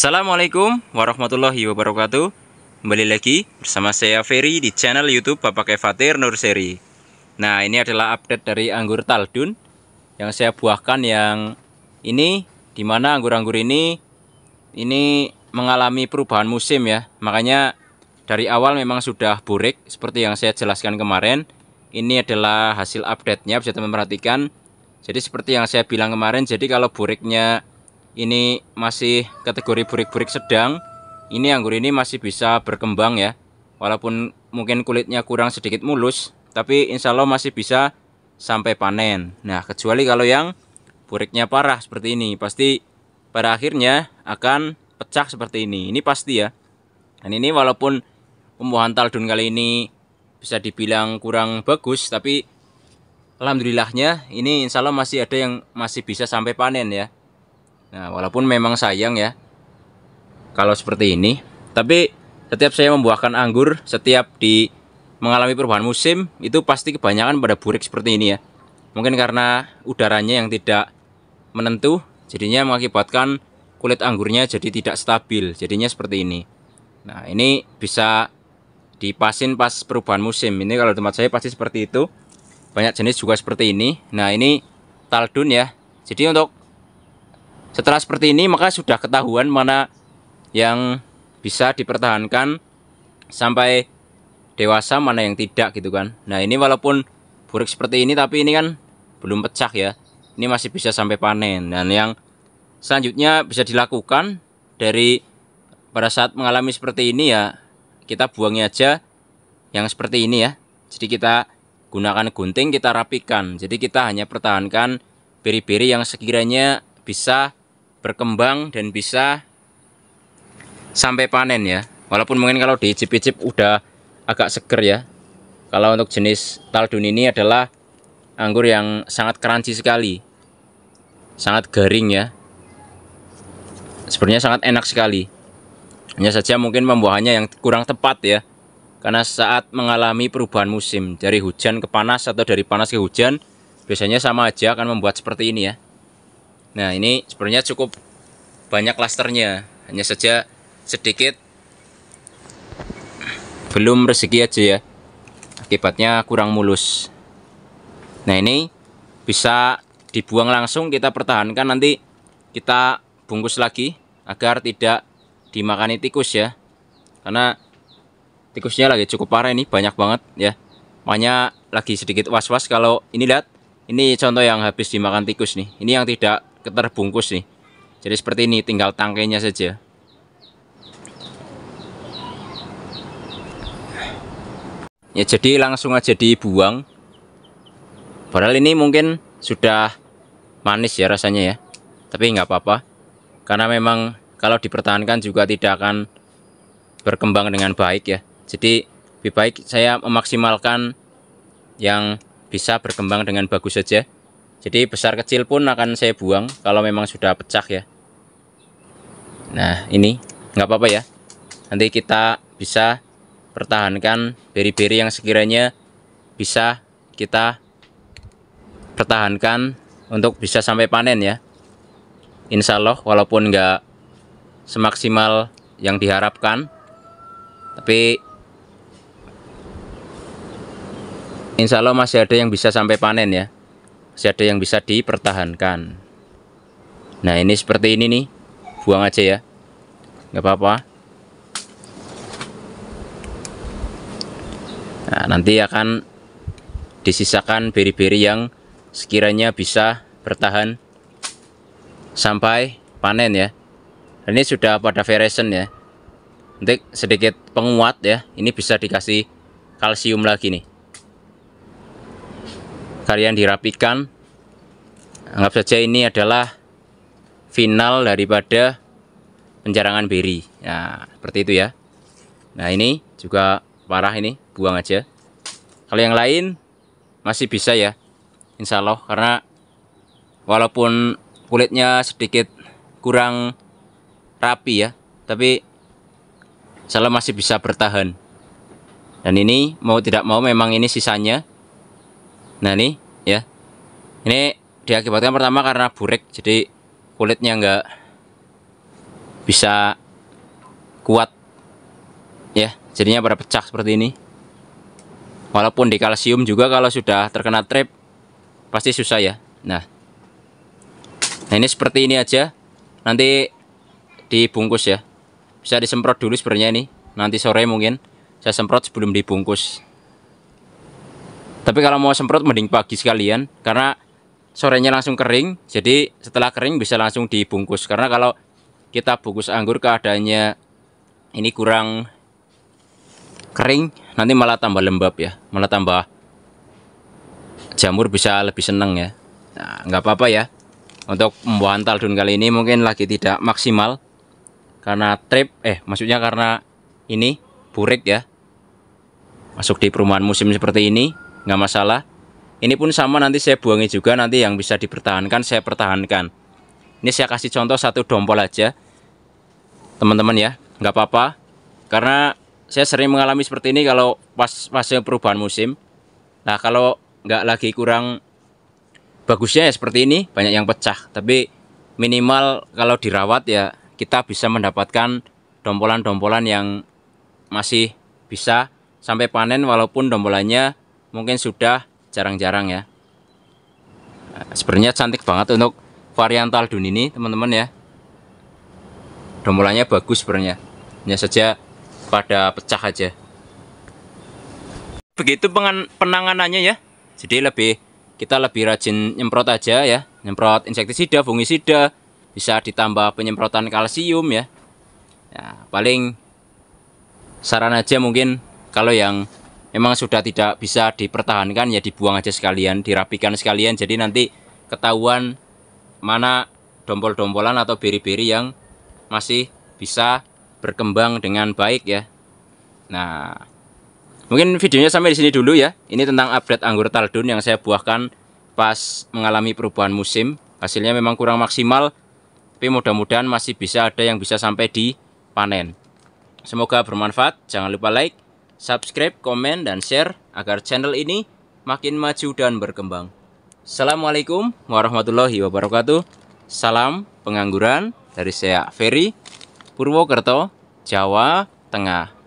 Assalamualaikum warahmatullahi wabarakatuh Kembali lagi bersama saya Ferry di channel youtube Bapak Kefatir Nurseri Nah ini adalah update dari anggur taldun Yang saya buahkan yang ini Dimana anggur-anggur ini Ini mengalami perubahan musim ya Makanya dari awal memang sudah burik Seperti yang saya jelaskan kemarin Ini adalah hasil update-nya bisa teman perhatikan Jadi seperti yang saya bilang kemarin Jadi kalau buriknya ini masih kategori burik-burik sedang ini anggur ini masih bisa berkembang ya walaupun mungkin kulitnya kurang sedikit mulus tapi insya Allah masih bisa sampai panen nah kecuali kalau yang buriknya parah seperti ini pasti pada akhirnya akan pecah seperti ini ini pasti ya dan ini walaupun pembuahan taldun kali ini bisa dibilang kurang bagus tapi alhamdulillahnya ini insya Allah masih ada yang masih bisa sampai panen ya Nah, walaupun memang sayang ya kalau seperti ini, tapi setiap saya membuahkan anggur, setiap di mengalami perubahan musim, itu pasti kebanyakan pada burik seperti ini ya. Mungkin karena udaranya yang tidak menentu, jadinya mengakibatkan kulit anggurnya jadi tidak stabil, jadinya seperti ini. Nah, ini bisa dipasin pas perubahan musim. Ini kalau tempat saya pasti seperti itu. Banyak jenis juga seperti ini. Nah, ini taldun ya. Jadi untuk setelah seperti ini maka sudah ketahuan mana yang bisa dipertahankan sampai dewasa mana yang tidak gitu kan. Nah ini walaupun burik seperti ini tapi ini kan belum pecah ya. Ini masih bisa sampai panen dan yang selanjutnya bisa dilakukan dari pada saat mengalami seperti ini ya kita buangnya aja yang seperti ini ya. Jadi kita gunakan gunting kita rapikan. Jadi kita hanya pertahankan beri-beri yang sekiranya bisa berkembang dan bisa sampai panen ya walaupun mungkin kalau diicip cip udah agak seger ya kalau untuk jenis taldun ini adalah anggur yang sangat crunchy sekali sangat garing ya sebenarnya sangat enak sekali hanya saja mungkin pembuahannya yang kurang tepat ya karena saat mengalami perubahan musim dari hujan ke panas atau dari panas ke hujan biasanya sama aja akan membuat seperti ini ya Nah ini sebenarnya cukup banyak klasternya, hanya saja sedikit belum rezeki aja ya. Akibatnya kurang mulus. Nah ini bisa dibuang langsung kita pertahankan nanti kita bungkus lagi agar tidak dimakani tikus ya. Karena tikusnya lagi cukup parah ini banyak banget ya. Makanya lagi sedikit was-was kalau ini lihat ini contoh yang habis dimakan tikus nih. Ini yang tidak terbungkus nih jadi seperti ini tinggal tangkainya saja ya jadi langsung aja dibuang padahal ini mungkin sudah manis ya rasanya ya tapi nggak apa-apa karena memang kalau dipertahankan juga tidak akan berkembang dengan baik ya jadi lebih baik saya memaksimalkan yang bisa berkembang dengan bagus saja jadi besar kecil pun akan saya buang kalau memang sudah pecah ya. Nah ini nggak apa-apa ya. Nanti kita bisa pertahankan beri-beri yang sekiranya bisa kita pertahankan untuk bisa sampai panen ya. Insya Allah walaupun nggak semaksimal yang diharapkan, tapi insya Allah masih ada yang bisa sampai panen ya masih ada yang bisa dipertahankan nah ini seperti ini nih buang aja ya nggak apa-apa nah nanti akan disisakan beri-beri yang sekiranya bisa bertahan sampai panen ya ini sudah pada veresen ya nanti sedikit penguat ya ini bisa dikasih kalsium lagi nih kalian dirapikan anggap saja ini adalah final daripada penjarangan beri nah ya, seperti itu ya nah ini juga parah ini buang aja kalau yang lain masih bisa ya Insya Allah karena walaupun kulitnya sedikit kurang rapi ya tapi salah masih bisa bertahan dan ini mau tidak mau memang ini sisanya Nah ini ya, ini diakibatkan pertama karena burek, jadi kulitnya nggak bisa kuat, ya, jadinya pada pecah seperti ini. Walaupun di kalsium juga kalau sudah terkena trip pasti susah ya. Nah, nah ini seperti ini aja, nanti dibungkus ya. Bisa disemprot dulu sebenarnya ini, nanti sore mungkin saya semprot sebelum dibungkus tapi kalau mau semprot mending pagi sekalian karena sorenya langsung kering jadi setelah kering bisa langsung dibungkus karena kalau kita bungkus anggur keadaannya ini kurang kering nanti malah tambah lembab ya malah tambah jamur bisa lebih seneng ya nah, nggak apa-apa ya untuk pembuahan taldun kali ini mungkin lagi tidak maksimal karena trip eh maksudnya karena ini burik ya masuk di perumahan musim seperti ini nggak masalah ini pun sama nanti saya buangi juga nanti yang bisa dipertahankan saya pertahankan ini saya kasih contoh satu dompol aja teman-teman ya nggak apa-apa karena saya sering mengalami seperti ini kalau pas fase perubahan musim nah kalau nggak lagi kurang bagusnya ya seperti ini banyak yang pecah tapi minimal kalau dirawat ya kita bisa mendapatkan dompolan-dompolan yang masih bisa sampai panen walaupun dompolannya mungkin sudah jarang-jarang ya nah, sebenarnya cantik banget untuk varian Taldun ini teman-teman ya domolanya bagus sebenarnya hanya saja pada pecah aja begitu penanganannya ya jadi lebih kita lebih rajin nyemprot aja ya nyemprot insektisida fungisida bisa ditambah penyemprotan kalsium ya, ya paling saran aja mungkin kalau yang memang sudah tidak bisa dipertahankan ya dibuang aja sekalian dirapikan sekalian jadi nanti ketahuan mana dompol-dompolan atau beri-beri yang masih bisa berkembang dengan baik ya nah mungkin videonya sampai di sini dulu ya ini tentang update anggur taldun yang saya buahkan pas mengalami perubahan musim hasilnya memang kurang maksimal tapi mudah-mudahan masih bisa ada yang bisa sampai di panen. semoga bermanfaat jangan lupa like subscribe, komen, dan share agar channel ini makin maju dan berkembang. Assalamualaikum warahmatullahi wabarakatuh. Salam pengangguran dari saya Ferry Purwokerto, Jawa Tengah.